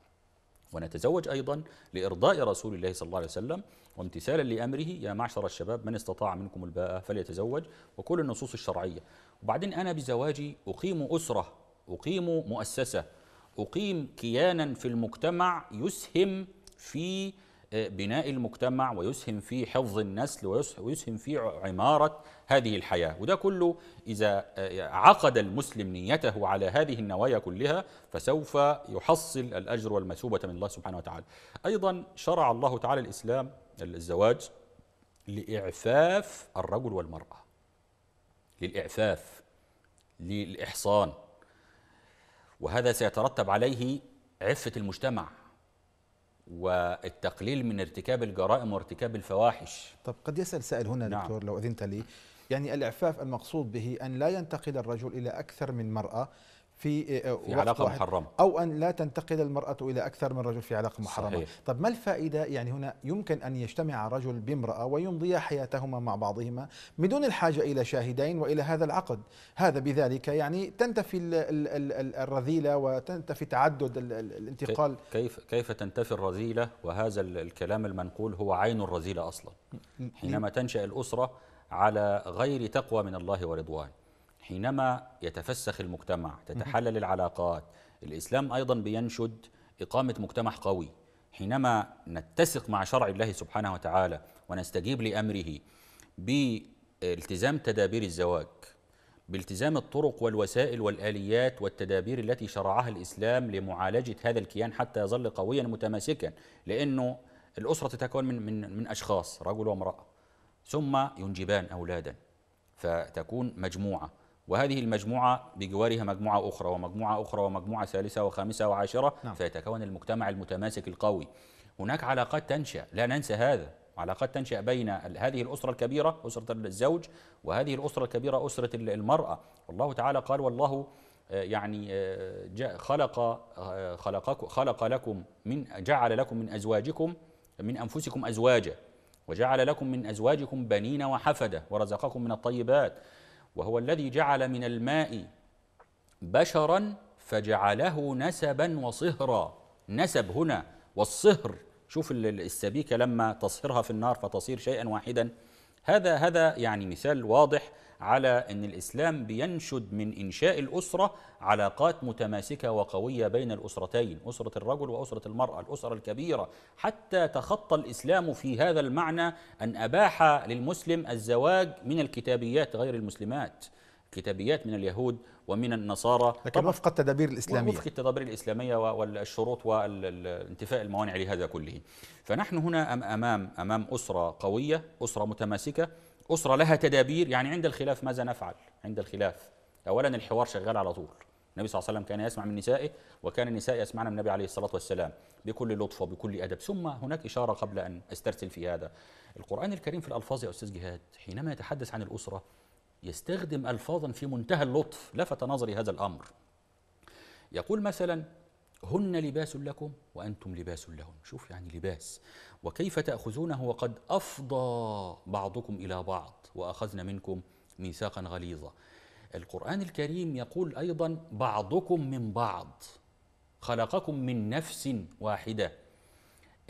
ونتزوج أيضا لإرضاء رسول الله صلى الله عليه وسلم وامتثالا لأمره يا معشر الشباب من استطاع منكم الباءة فليتزوج وكل النصوص الشرعية وبعدين أنا بزواجي أقيم أسرة أقيم مؤسسة أقيم كيانا في المجتمع يسهم في بناء المجتمع ويسهم في حفظ النسل ويسهم في عمارة هذه الحياة وده كله إذا آه، عقد المسلم نيته على هذه النوايا كلها فسوف يحصل الأجر والمثوبة من الله سبحانه وتعالى أيضا شرع الله تعالى الإسلام الزواج لإعفاف الرجل والمرأة للإعفاف للإحصان وهذا سيترتب عليه عفة المجتمع والتقليل من ارتكاب الجرائم وارتكاب الفواحش طب قد يسأل سائل هنا نعم. دكتور لو أذنت لي يعني الإعفاف المقصود به أن لا ينتقل الرجل إلى أكثر من مرأة في, آه، في علاقة واحد محرمة أو أن لا تنتقل المرأة إلى أكثر من رجل في علاقة محرمة صحيح. طب ما الفائدة يعني هنا يمكن أن يجتمع رجل بامرأة ويمضي حياتهما مع بعضهما بدون الحاجة إلى شاهدين وإلى هذا العقد هذا بذلك يعني تنتفي الرذيلة وتنتفي تعدد الانتقال كيف, كيف تنتفي الرذيلة وهذا الكلام المنقول هو عين الرذيلة أصلا حينما تنشأ الأسرة على غير تقوى من الله ورضوانه حينما يتفسخ المجتمع تتحلل العلاقات الإسلام أيضا بينشد إقامة مجتمع قوي حينما نتسق مع شرع الله سبحانه وتعالى ونستجيب لأمره بالتزام تدابير الزواج بالتزام الطرق والوسائل والآليات والتدابير التي شرعها الإسلام لمعالجة هذا الكيان حتى يظل قويا متماسكا لأنه الأسرة تتكون من, من, من أشخاص رجل وامرأة ثم ينجبان أولادا فتكون مجموعة وهذه المجموعة بجوارها مجموعة أخرى ومجموعة أخرى ومجموعة ثالثة وخامسة وعاشرة نعم. فيتكون المجتمع المتماسك القوي هناك علاقات تنشأ لا ننسى هذا علاقات تنشأ بين هذه الأسرة الكبيرة أسرة الزوج وهذه الأسرة الكبيرة أسرة المرأة والله تعالى قال والله آه، يعني آه، خلق آه، خلق خلق لكم من جعل لكم من أزواجكم من أنفسكم أزواجا وجعل لكم من أزواجكم بنين وحفدة ورزقكم من الطيبات وهو الذي جعل من الماء بشرا فجعله نسبا وصهرا نسب هنا والصهر شوف السبيكة لما تصهرها في النار فتصير شيئا واحدا هذا هذا يعني مثال واضح على أن الإسلام بينشد من إنشاء الأسرة علاقات متماسكة وقوية بين الأسرتين أسرة الرجل وأسرة المرأة الأسرة الكبيرة حتى تخطى الإسلام في هذا المعنى أن أباح للمسلم الزواج من الكتابيات غير المسلمات كتابيات من اليهود ومن النصارى لكن وفق التدابير الإسلامية وفق التدابير الإسلامية والشروط وانتفاء الموانع لهذا كله فنحن هنا أمام أمام أسرة قوية أسرة متماسكة أسرة لها تدابير يعني عند الخلاف ماذا نفعل عند الخلاف أولا الحوار شغال على طول النبي صلى الله عليه وسلم كان يسمع من نسائه وكان النساء يسمعن من النبي عليه الصلاة والسلام بكل لطف وبكل أدب ثم هناك إشارة قبل أن أسترسل في هذا القرآن الكريم في الألفاظ يا أستاذ جهاد حينما يتحدث عن الأسرة يستخدم ألفاظا في منتهى اللطف لفت نظري هذا الأمر يقول مثلا هن لباس لكم وأنتم لباس لهم شوف يعني لباس وكيف تأخذونه وقد أفضى بعضكم إلى بعض وأخذنا منكم ميثاقا غليظا القرآن الكريم يقول أيضا بعضكم من بعض خلقكم من نفس واحدة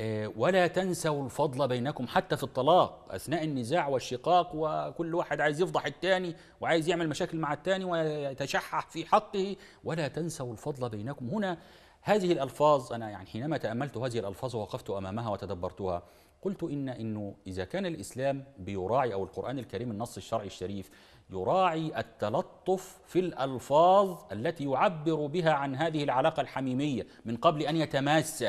آه، ولا تنسوا الفضل بينكم حتى في الطلاق أثناء النزاع والشقاق وكل واحد عايز يفضح الثاني وعايز يعمل مشاكل مع الثاني ويتشحح في حقه ولا تنسوا الفضل بينكم هنا هذه الألفاظ أنا يعني حينما تأملت هذه الألفاظ ووقفت أمامها وتدبرتها قلت إن إنه إذا كان الإسلام بيراعي أو القرآن الكريم النص الشرعي الشريف يراعي التلطف في الألفاظ التي يعبر بها عن هذه العلاقة الحميمية من قبل أن يتماس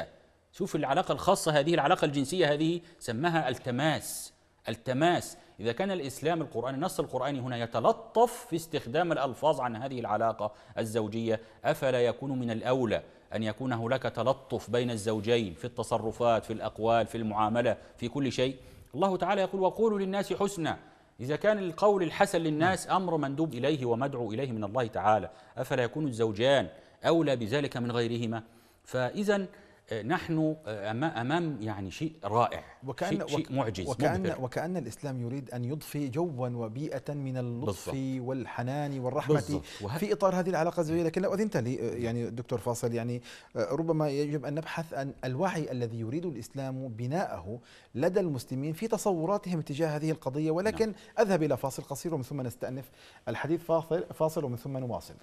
شوف العلاقة الخاصة هذه العلاقة الجنسية هذه سماها التماس التماس إذا كان الإسلام القرآن النص القرآني هنا يتلطف في استخدام الألفاظ عن هذه العلاقة الزوجية أفلا يكون من الأولى أن يكون هناك تلطف بين الزوجين في التصرفات في الأقوال في المعاملة في كل شيء الله تعالى يقول وقولوا للناس حسنا إذا كان القول الحسن للناس نعم. أمر مندوب إليه ومدعو إليه من الله تعالى أفلا يكون الزوجان أولى بذلك من غيرهما فإذا نحن آه، امام يعني شيء رائع وكأن شيء, شيء معجز وكأن وكأن الاسلام يريد ان يضفي جوا وبيئه من اللطف والحنان والرحمه وه... في اطار هذه العلاقه الزوجيه لكن لو اذنت لي آه، يعني دكتور فاصل يعني آه، ربما يجب ان نبحث عن الوعي الذي يريد الاسلام بناءه لدى المسلمين في تصوراتهم تجاه هذه القضيه ولكن نعم. اذهب الى فاصل قصير ومن ثم نستانف الحديث فاصل فاصل ومن ثم نواصل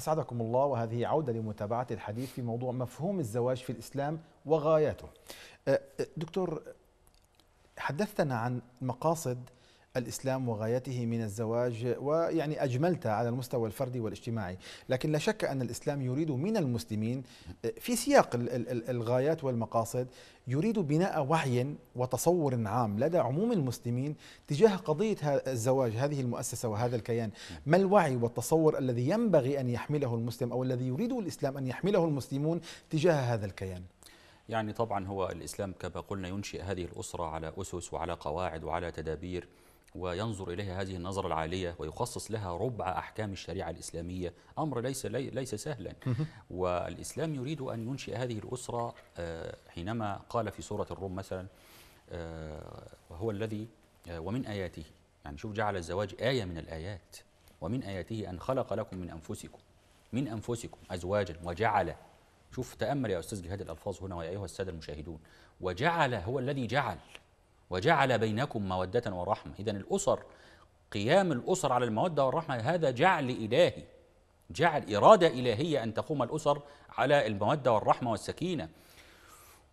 أسعدكم الله وهذه عودة لمتابعة الحديث في موضوع مفهوم الزواج في الإسلام وغاياته أه، أه، دكتور حدثتنا عن مقاصد الإسلام وغايته من الزواج ويعني أجملتها على المستوى الفردي والاجتماعي لكن لا شك أن الإسلام يريد من المسلمين في سياق الغايات والمقاصد يريد بناء وعي وتصور عام لدى عموم المسلمين تجاه قضية الزواج هذه المؤسسة وهذا الكيان ما الوعي والتصور الذي ينبغي أن يحمله المسلم أو الذي يريد الإسلام أن يحمله المسلمون تجاه هذا الكيان يعني طبعا هو الإسلام كما قلنا ينشئ هذه الأسرة على أسس وعلى قواعد وعلى تدابير وينظر إليها هذه النظرة العالية ويخصص لها ربع أحكام الشريعة الإسلامية أمر ليس لي ليس سهلا والإسلام يريد أن ينشئ هذه الأسرة آه، حينما قال في سورة الروم مثلا آه، وهو الذي آه، ومن آياته يعني شوف جعل الزواج آية من الآيات ومن آياته أن خلق لكم من أنفسكم من أنفسكم أزواجا وجعل شوف تأمل يا أستاذ جهاد الألفاظ هنا ويا أيها السادة المشاهدون وجعل هو الذي جعل وجعل بينكم مودة ورحمة إذا الأسر قيام الأسر على المودة والرحمة هذا جعل إلهي جعل إرادة إلهية أن تقوم الأسر على المودة والرحمة والسكينة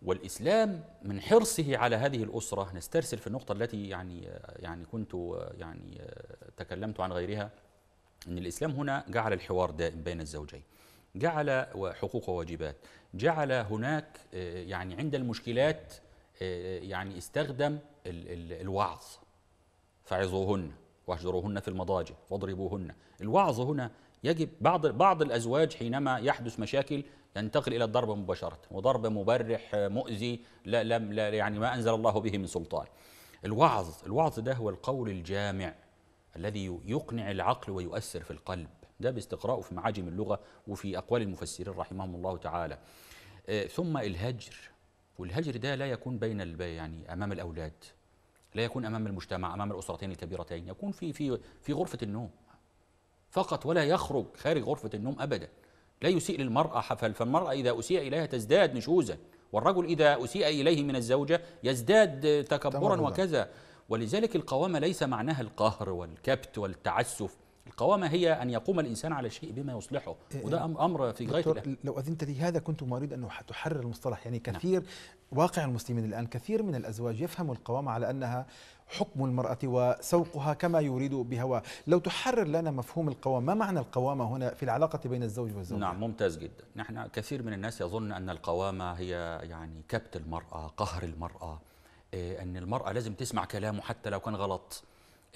والإسلام من حرصه على هذه الأسرة نسترسل في النقطة التي يعني يعني كنت يعني تكلمت عن غيرها أن الإسلام هنا جعل الحوار دائم بين الزوجين جعل حقوق وواجبات جعل هناك آه، يعني عند المشكلات آه، يعني استخدم الوعظ فعظوهن واهجروهن في المضاجع واضربوهن الوعظ هنا يجب بعض بعض الازواج حينما يحدث مشاكل ينتقل الى الضرب مباشره وضرب مبرح آه، مؤذي لا لم لا يعني ما انزل الله به من سلطان الوعظ الوعظ ده هو القول الجامع الذي يقنع العقل ويؤثر في القلب ده باستقراءه في معاجم اللغه وفي اقوال المفسرين رحمهم الله تعالى آه، ثم الهجر والهجر ده لا يكون بين يعني امام الاولاد لا يكون امام المجتمع امام الاسرتين الكبيرتين يكون في في في غرفه النوم فقط ولا يخرج خارج غرفه النوم ابدا لا يسيء للمراه فالمراه اذا اسيء اليها تزداد نشوزا والرجل اذا اسيء اليه من الزوجه يزداد تكبرا وكذا ولذلك القوامه ليس معناها القهر والكبت والتعسف القوامة هي أن يقوم الإنسان على شيء بما يصلحه إيه، إيه. وده أمر في غاية لو أذنت لي هذا كنت أريد أن تحرر المصطلح يعني نعم. كثير نعم. واقع المسلمين الآن كثير من الأزواج يفهم القوامة على أنها حكم المرأة وسوقها كما يريد بهواه لو تحرر لنا مفهوم القوامة ما معنى القوامة هنا في العلاقة بين الزوج والزوجة نعم ممتاز جدا نحن كثير من الناس يظن أن القوامة هي يعني كبت المرأة قهر المرأة إيه، أن المرأة لازم تسمع كلامه حتى لو كان غلط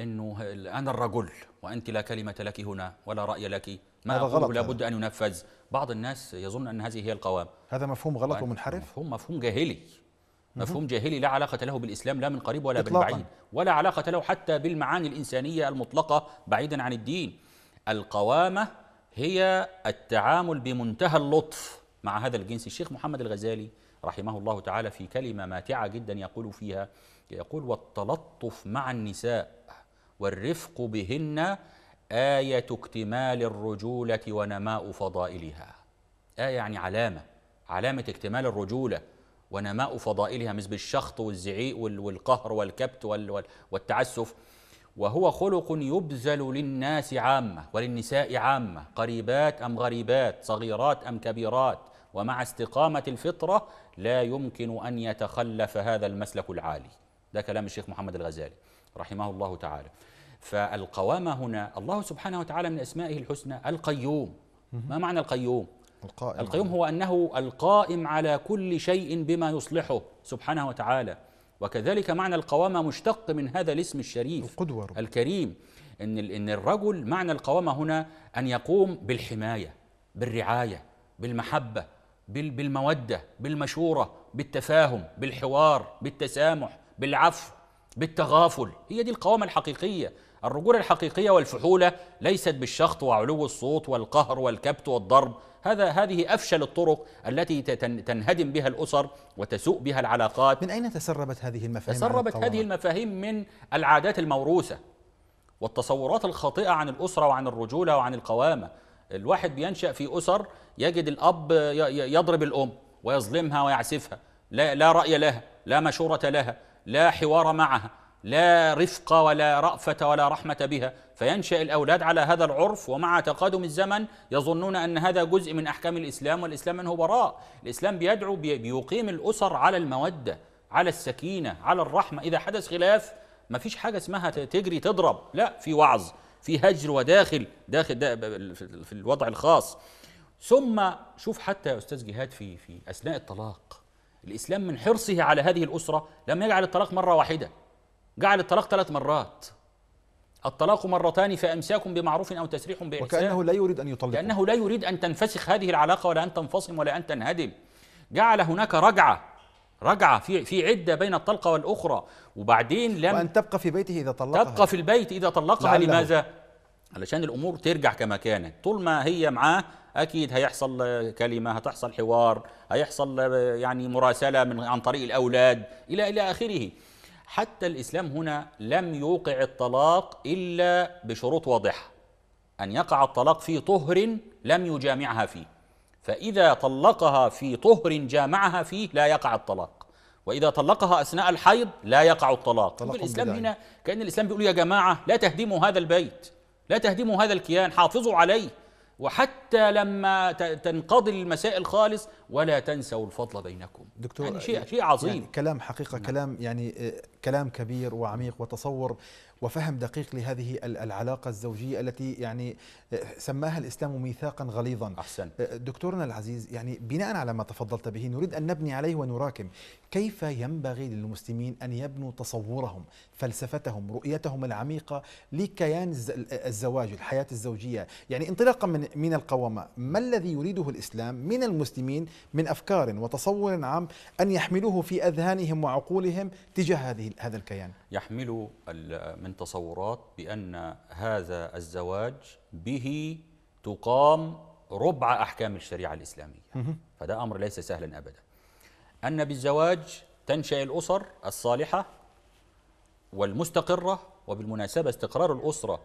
انه انا الرجل وانت لا كلمه لك هنا ولا راي لك ما هذا غلط لابد ان ينفذ بعض الناس يظن ان هذه هي القوام هذا مفهوم غلط ومنحرف مفهوم مفهوم جاهلي مفهوم جاهلي لا علاقة له بالإسلام لا من قريب ولا إطلاقاً. من بعيد ولا علاقة له حتى بالمعاني الإنسانية المطلقة بعيدا عن الدين القوامة هي التعامل بمنتهى اللطف مع هذا الجنس الشيخ محمد الغزالي رحمه الله تعالى في كلمة ماتعة جدا يقول فيها يقول والتلطف مع النساء والرفق بهن آية اكتمال الرجولة ونماء فضائلها آية يعني علامة علامة اكتمال الرجولة ونماء فضائلها مثل بالشخط والزعيق والقهر والكبت والتعسف وهو خلق يبذل للناس عامة وللنساء عامة قريبات أم غريبات صغيرات أم كبيرات ومع استقامة الفطرة لا يمكن أن يتخلف هذا المسلك العالي ده كلام الشيخ محمد الغزالي رحمه الله تعالى فالقوامة هنا الله سبحانه وتعالى من أسمائه الحسنى القيوم ما معنى القيوم؟ القائم, القيوم هو أنه القائم على كل شيء بما يصلحه سبحانه وتعالى وكذلك معنى القوامة مشتق من هذا الاسم الشريف القدوة الكريم إن, إن الرجل معنى القوامة هنا أن يقوم بالحماية بالرعاية بالمحبة بالمودة بالمشورة بالتفاهم بالحوار بالتسامح بالعفو بالتغافل هي دي القوامة الحقيقية الرجولة الحقيقية والفحولة ليست بالشخط وعلو الصوت والقهر والكبت والضرب هذا هذه أفشل الطرق التي تنهدم بها الأسر وتسوء بها العلاقات من أين تسربت هذه المفاهيم؟ تسربت هذه المفاهيم من العادات الموروثة والتصورات الخاطئة عن الأسرة وعن الرجولة وعن القوامة الواحد بينشأ في أسر يجد الأب يضرب الأم ويظلمها ويعسفها لا, لا رأي لها لا مشورة لها لا حوار معها لا رفق ولا رأفة ولا رحمة بها فينشأ الأولاد على هذا العرف ومع تقادم الزمن يظنون أن هذا جزء من أحكام الإسلام والإسلام منه براء الإسلام بيدعو بيقيم الأسر على المودة على السكينة على الرحمة إذا حدث خلاف ما فيش حاجة اسمها تجري تضرب لا في وعظ في هجر وداخل داخل دا في الوضع الخاص ثم شوف حتى يا أستاذ جهاد في في أثناء الطلاق الإسلام من حرصه على هذه الأسرة لم يجعل الطلاق مرة واحدة جعل الطلاق ثلاث مرات الطلاق مرتان فامساك بمعروف او تسريح باحسان وكانه لا يريد ان يطلق كأنه لا يريد ان تنفسخ هذه العلاقه ولا ان تنفصم ولا ان تنهدم جعل هناك رجعه رجعه في في عده بين الطلقه والاخرى وبعدين لم وان تبقى في بيته اذا طلقها تبقى في البيت اذا طلقها لماذا علشان الامور ترجع كما كانت طول ما هي معاه اكيد هيحصل كلمه هتحصل حوار هيحصل يعني مراسله من عن طريق الاولاد الى الى اخره حتى الاسلام هنا لم يوقع الطلاق الا بشروط واضحه ان يقع الطلاق في طهر لم يجامعها فيه فاذا طلقها في طهر جامعها فيه لا يقع الطلاق واذا طلقها اثناء الحيض لا يقع الطلاق الاسلام هنا كان الاسلام بيقول يا جماعه لا تهدموا هذا البيت لا تهدموا هذا الكيان حافظوا عليه وحتى لما تنقضي المسائل خالص ولا تنسوا الفضل بينكم دكتور يعني شيء يعني شيء عظيم يعني كلام حقيقه نعم. كلام يعني آه، كلام كبير وعميق وتصور وفهم دقيق لهذه العلاقة الزوجية التي يعني آه، سماها الإسلام ميثاقا غليظا أحسن آه، دكتورنا العزيز يعني بناء على ما تفضلت به نريد أن نبني عليه ونراكم كيف ينبغي للمسلمين أن يبنوا تصورهم فلسفتهم رؤيتهم العميقة لكيان الزواج الحياة الزوجية يعني انطلاقا من, من القوامة ما الذي يريده الإسلام من المسلمين من أفكار وتصور عام أن يحملوه في أذهانهم وعقولهم تجاه هذه هذا الكيان يحمل من تصورات بأن هذا الزواج به تقام ربع أحكام الشريعة الإسلامية فده أمر ليس سهلا أبدا أن بالزواج تنشأ الأسر الصالحة والمستقرة وبالمناسبة استقرار الأسرة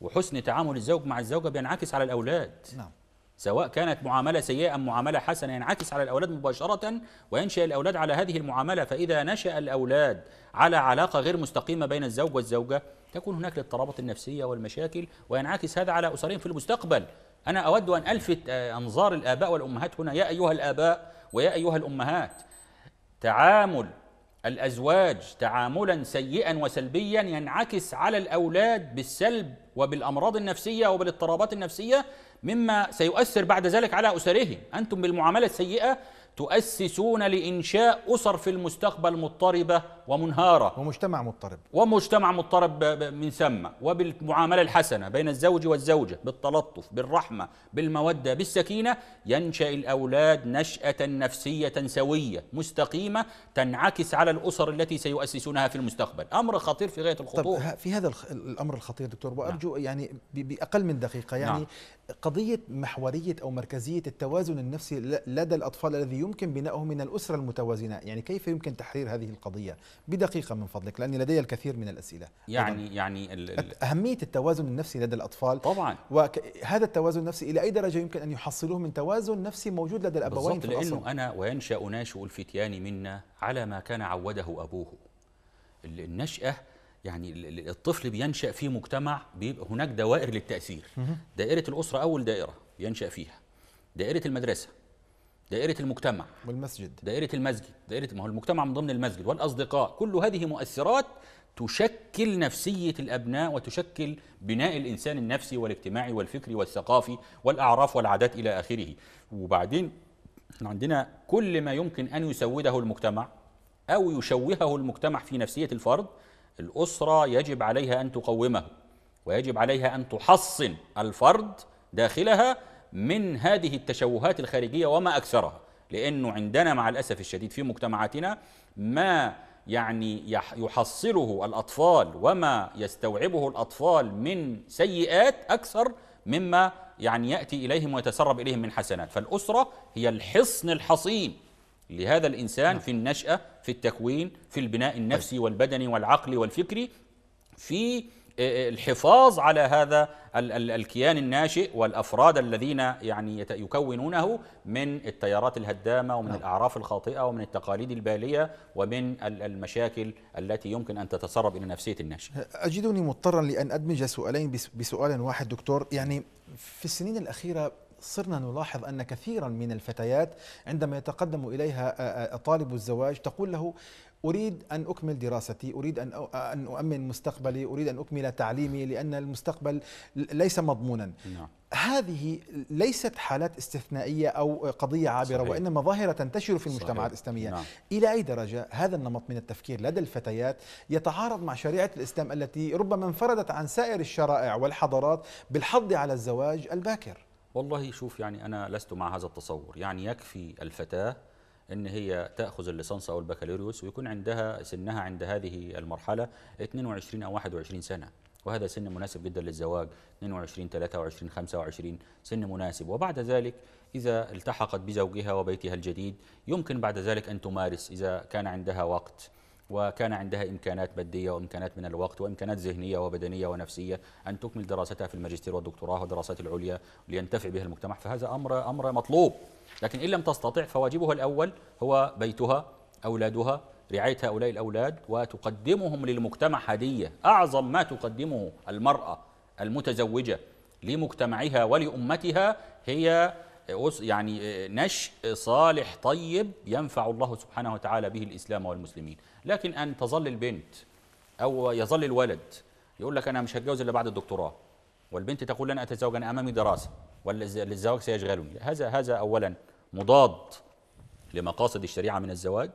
وحسن تعامل الزوج مع الزوجة بينعكس على الأولاد نعم سواء كانت معاملة سيئة أم معاملة حسنة ينعكس على الأولاد مباشرة وينشأ الأولاد على هذه المعاملة فإذا نشأ الأولاد على علاقة غير مستقيمة بين الزوج والزوجة تكون هناك الاضطرابات النفسية والمشاكل وينعكس هذا على أسرهم في المستقبل أنا أود أن ألفت أنظار الآباء والأمهات هنا يا أيها الآباء ويا أيها الأمهات تعامل الأزواج تعاملا سيئا وسلبيا ينعكس على الأولاد بالسلب وبالأمراض النفسية وبالاضطرابات النفسية مما سيؤثر بعد ذلك على أسرهم أنتم بالمعاملة السيئة تؤسسون لإنشاء أسر في المستقبل مضطربة ومنهارة ومجتمع مضطرب ومجتمع مضطرب من ثم وبالمعاملة الحسنة بين الزوج والزوجة بالتلطف بالرحمة بالمودة بالسكينة ينشأ الأولاد نشأة نفسية سوية مستقيمة تنعكس على الأسر التي سيؤسسونها في المستقبل أمر خطير في غاية الخطوة في هذا الأمر الخطير دكتور نعم. وأرجو نعم. يعني بأقل من دقيقة يعني نعم. قضية محورية أو مركزية التوازن النفسي لدى الأطفال الذي يمكن بناؤه من الأسرة المتوازنة يعني كيف يمكن تحرير هذه القضية بدقيقة من فضلك لأني لدي الكثير من الأسئلة يعني يعني أهمية التوازن النفسي لدى الأطفال طبعا وهذا التوازن النفسي إلى أي درجة يمكن أن يحصلوه من توازن نفسي موجود لدى الأبوين بالضبط لأنه أنا وينشأ ناشئ الفتيان منا على ما كان عوده أبوه النشأة يعني الطفل بينشأ في مجتمع بيبقى هناك دوائر للتأثير دائرة الأسرة أول دائرة ينشأ فيها دائرة المدرسة دائرة المجتمع والمسجد دائرة المسجد دائرة ما هو المجتمع من ضمن المسجد والأصدقاء كل هذه مؤثرات تشكل نفسية الأبناء وتشكل بناء الإنسان النفسي والاجتماعي والفكري والثقافي والأعراف والعادات إلى آخره وبعدين عندنا كل ما يمكن أن يسوده المجتمع أو يشوهه المجتمع في نفسية الفرد الأسرة يجب عليها أن تقومه ويجب عليها أن تحصن الفرد داخلها من هذه التشوهات الخارجية وما أكثرها لأنه عندنا مع الأسف الشديد في مجتمعاتنا ما يعني يحصله الأطفال وما يستوعبه الأطفال من سيئات أكثر مما يعني يأتي إليهم ويتسرب إليهم من حسنات فالأسرة هي الحصن الحصين لهذا الإنسان نعم. في النشأة في التكوين في البناء النفسي طيب. والبدني والعقلي والفكري في الحفاظ على هذا الكيان الناشئ والأفراد الذين يعني يكونونه من التيارات الهدامة ومن نعم. الأعراف الخاطئة ومن التقاليد البالية ومن المشاكل التي يمكن أن تتسرب إلى نفسية الناشئ أجدني مضطرا لأن أدمج سؤالين بسؤال واحد دكتور يعني في السنين الأخيرة صرنا نلاحظ أن كثيرا من الفتيات عندما يتقدم إليها طالب الزواج تقول له أريد أن أكمل دراستي أريد أن أن أؤمن مستقبلي أريد أن أكمل تعليمي لأن المستقبل ليس مضمونا نعم. هذه ليست حالات استثنائية أو قضية عابرة صحيح. وإنما ظاهرة تنتشر في المجتمعات صحيح. الإسلامية نعم. إلى أي درجة هذا النمط من التفكير لدى الفتيات يتعارض مع شريعة الإسلام التي ربما انفردت عن سائر الشرائع والحضارات بالحض على الزواج الباكر والله شوف يعني أنا لست مع هذا التصور يعني يكفي الفتاة ان هي تاخذ الليسانس او البكالوريوس ويكون عندها سنها عند هذه المرحله 22 او 21 سنه وهذا سن مناسب جدا للزواج 22 23 25 سن مناسب وبعد ذلك إذا التحقت بزوجها وبيتها الجديد يمكن بعد ذلك أن تمارس إذا كان عندها وقت وكان عندها إمكانات مادية وإمكانات من الوقت وإمكانات ذهنية وبدنية ونفسية أن تكمل دراستها في الماجستير والدكتوراه والدراسات العليا لينتفع بها المجتمع فهذا أمر أمر مطلوب لكن إن لم تستطع فواجبها الأول هو بيتها أولادها رعاية هؤلاء الأولاد وتقدمهم للمجتمع هدية أعظم ما تقدمه المرأة المتزوجة لمجتمعها ولأمتها هي يعني آه، نشء صالح طيب ينفع الله سبحانه وتعالى به الإسلام والمسلمين لكن أن تظل البنت أو يظل الولد يقول لك أنا مش هتجوز إلا بعد الدكتوراه والبنت تقول لن أتزوج أنا أمامي دراسة والزواج سيشغلني هذا هذا أولا مضاد لمقاصد الشريعة من الزواج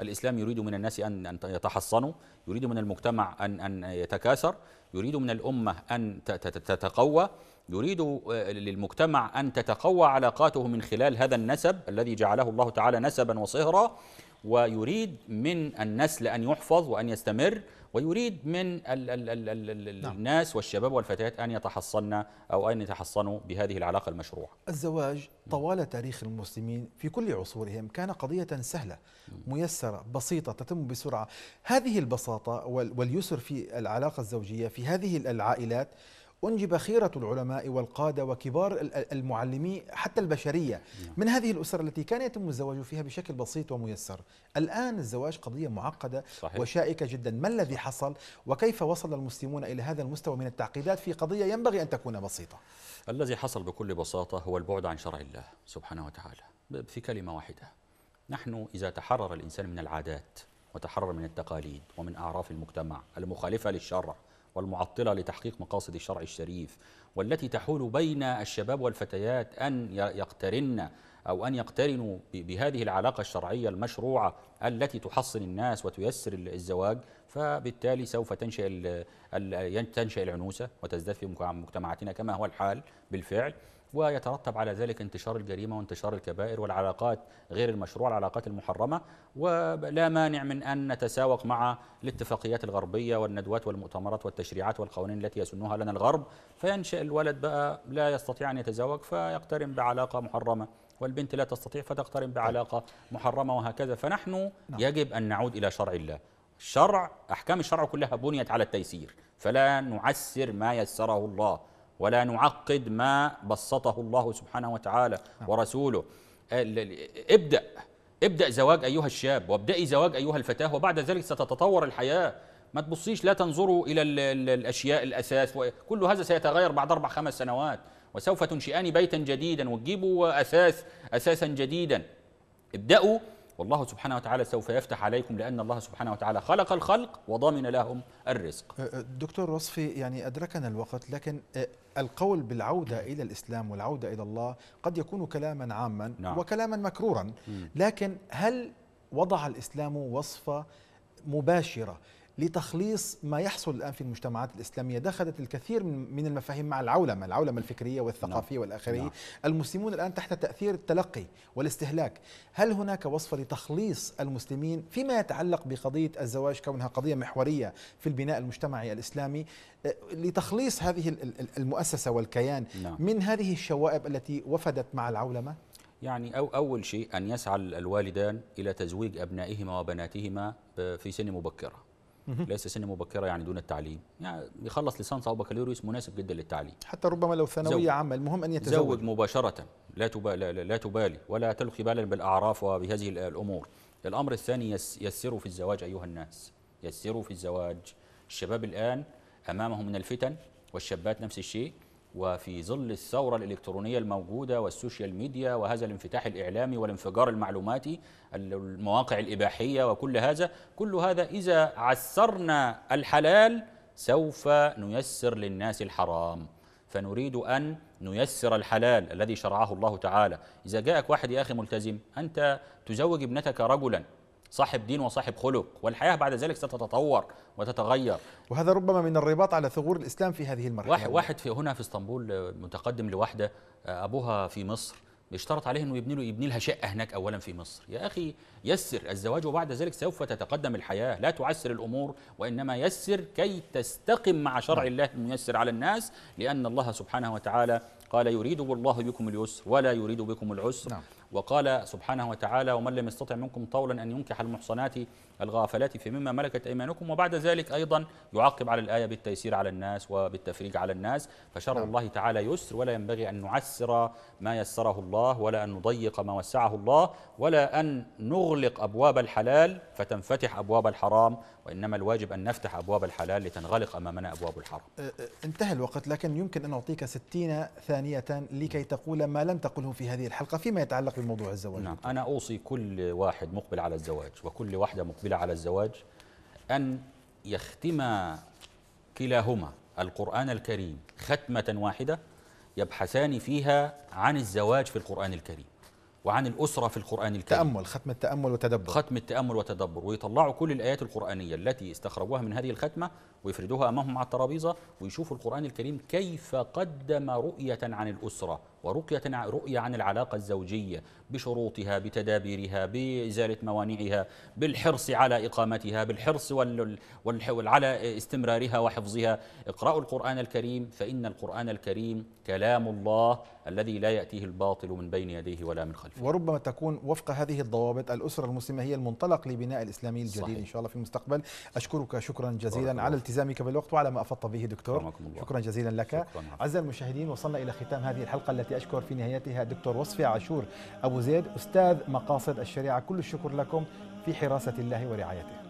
الإسلام يريد من الناس أن أن يتحصنوا يريد من المجتمع أن أن يتكاثر يريد من الأمة أن تتقوى يريد آه، للمجتمع أن تتقوى علاقاته من خلال هذا النسب الذي جعله الله تعالى نسبا وصهرا ويريد من النسل أن يحفظ وأن يستمر ويريد من ال ال ال الـ نعم. الناس والشباب والفتيات أن يتحصن أو أن يتحصنوا بهذه العلاقة المشروعة الزواج نعم. طوال تاريخ المسلمين في كل عصورهم كان قضية سهلة نعم. ميسرة بسيطة تتم بسرعة هذه البساطة واليسر في العلاقة الزوجية في هذه العائلات أنجب خيرة العلماء والقادة وكبار المعلمين حتى البشرية نعم. من هذه الأسر التي كان يتم الزواج فيها بشكل بسيط وميسر الآن الزواج قضية معقدة صحيح. وشائكة جدا ما الذي حصل وكيف وصل المسلمون إلى هذا المستوى من التعقيدات في قضية ينبغي أن تكون بسيطة الذي حصل بكل بساطة هو البعد عن شرع الله سبحانه وتعالى في كلمة واحدة نحن إذا تحرر الإنسان من العادات وتحرر من التقاليد ومن أعراف المجتمع المخالفة للشرع والمعطلة لتحقيق مقاصد الشرع الشريف والتي تحول بين الشباب والفتيات أن يقترن أو أن يقترنوا بهذه العلاقة الشرعية المشروعة التي تحصن الناس وتيسر الزواج فبالتالي سوف تنشأ تنشأ العنوسة وتزداد في مجتمعاتنا كما هو الحال بالفعل ويترتب على ذلك انتشار الجريمة وانتشار الكبائر والعلاقات غير المشروعة العلاقات المحرمة ولا مانع من أن نتساوق مع الاتفاقيات الغربية والندوات والمؤتمرات والتشريعات والقوانين التي يسنها لنا الغرب فينشأ الولد بقى لا يستطيع أن يتزوج فيقترن بعلاقة محرمة والبنت لا تستطيع فتقترن بعلاقة محرمة وهكذا فنحن نعم. يجب أن نعود إلى شرع الله الشرع أحكام الشرع كلها بنيت على التيسير فلا نعسر ما يسره الله ولا نعقد ما بسطه الله سبحانه وتعالى نعم. ورسوله آه، ابدأ ابدأ زواج أيها الشاب وابدأي زواج أيها الفتاة وبعد ذلك ستتطور الحياة ما تبصيش لا تنظروا إلى الأشياء الأساس كل هذا سيتغير بعد أربع خمس سنوات وسوف تنشئان بيتا جديدا وتجيبوا أساس أساسا جديدا ابدأوا والله سبحانه وتعالى سوف يفتح عليكم لأن الله سبحانه وتعالى خلق الخلق وضمن لهم الرزق أه، أه، دكتور وصفي يعني أدركنا الوقت لكن أه، القول بالعودة إلى الإسلام والعودة إلى الله قد يكون كلاما عاما نعم. وكلاما مكرورا لكن هل وضع الإسلام وصفة مباشرة لتخليص ما يحصل الآن في المجتمعات الإسلامية دخلت الكثير من المفاهيم مع العولمة العولمة الفكرية والثقافية نعم. والآخرية نعم. المسلمون الآن تحت تأثير التلقي والاستهلاك هل هناك وصفة لتخليص المسلمين فيما يتعلق بقضية الزواج كونها قضية محورية في البناء المجتمعي الإسلامي آه، لتخليص هذه المؤسسة والكيان نعم. من هذه الشوائب التي وفدت مع العولمة؟ يعني أو أول شيء أن يسعى الوالدان إلى تزويج أبنائهما وبناتهما آه، في سن مبكرة ليس سن مبكره يعني دون التعليم يعني يخلص ليسانس او بكالوريوس مناسب جدا للتعليم حتى ربما لو ثانويه عامه المهم ان يتزوج زوج مباشره لا تبالي لا, لا تبالي ولا تلقي بالا بالاعراف وبهذه الامور الامر الثاني يسروا في الزواج ايها الناس يسروا في الزواج الشباب الان امامهم من الفتن والشابات نفس الشيء وفي ظل الثورة الإلكترونية الموجودة والسوشيال ميديا وهذا الانفتاح الإعلامي والانفجار المعلوماتي المواقع الإباحية وكل هذا كل هذا إذا عسرنا الحلال سوف نيسر للناس الحرام فنريد أن نيسر الحلال الذي شرعه الله تعالى إذا جاءك واحد يا أخي ملتزم أنت تزوج ابنتك رجلا صاحب دين وصاحب خلق والحياة بعد ذلك ستتطور وتتغير وهذا ربما من الرباط على ثغور الإسلام في هذه المرحلة واحد, واحد في هنا في اسطنبول متقدم لوحدة أبوها في مصر اشترط عليه انه يبني له يبني لها شقه هناك اولا في مصر يا اخي يسر الزواج وبعد ذلك سوف تتقدم الحياه لا تعسر الامور وانما يسر كي تستقم مع شرع نعم. الله الميسر على الناس لان الله سبحانه وتعالى قال يريد الله بكم اليسر ولا يريد بكم العسر نعم. وقال سبحانه وتعالى ومن لم يستطع منكم طولا أن ينكح المحصنات الغافلات فمما ملكت أيمانكم وبعد ذلك أيضا يعاقب على الآية بالتيسير على الناس وبالتفريج على الناس فشرع نعم. الله تعالى يسر ولا ينبغي أن نعسر ما يسره الله ولا أن نضيق ما وسعه الله ولا أن نغلق أبواب الحلال فتنفتح أبواب الحرام وإنما الواجب أن نفتح أبواب الحلال لتنغلق أمامنا أبواب الحرام أه، أه، انتهى الوقت لكن يمكن أن أعطيك ستين ثانية لكي تقول ما لم تقله في هذه الحلقة فيما يتعلق في موضوع الزواج نعم أنا أوصي كل واحد مقبل على الزواج وكل واحدة مقبلة على الزواج أن يختم كلاهما القرآن الكريم ختمة واحدة يبحثان فيها عن الزواج في القرآن الكريم وعن الأسرة في القرآن الكريم تأمل ختم التأمل وتدبر ختم التأمل وتدبر ويطلعوا كل الآيات القرآنية التي استخرجوها من هذه الختمة ويفردوها أمامهم على الترابيزة ويشوفوا القرآن الكريم كيف قدم رؤية عن الأسرة ورقية رؤية عن العلاقة الزوجية بشروطها بتدابيرها بإزالة موانعها بالحرص على إقامتها بالحرص على استمرارها وحفظها اقرأوا القرآن الكريم فإن القرآن الكريم كلام الله الذي لا يأتيه الباطل من بين يديه ولا من خلفه وربما تكون وفق هذه الضوابط الأسرة المسلمة هي المنطلق لبناء الإسلامي الجديد صحيح. إن شاء الله في المستقبل أشكرك شكرا جزيلا على التزامك بالوقت وعلى ما أفضت به دكتور شكرا جزيلا لك أعزائي المشاهدين وصلنا إلى ختام هذه الحلقة التي التي أشكر في نهايتها دكتور وصفي عاشور أبو زيد أستاذ مقاصد الشريعة كل الشكر لكم في حراسة الله ورعايته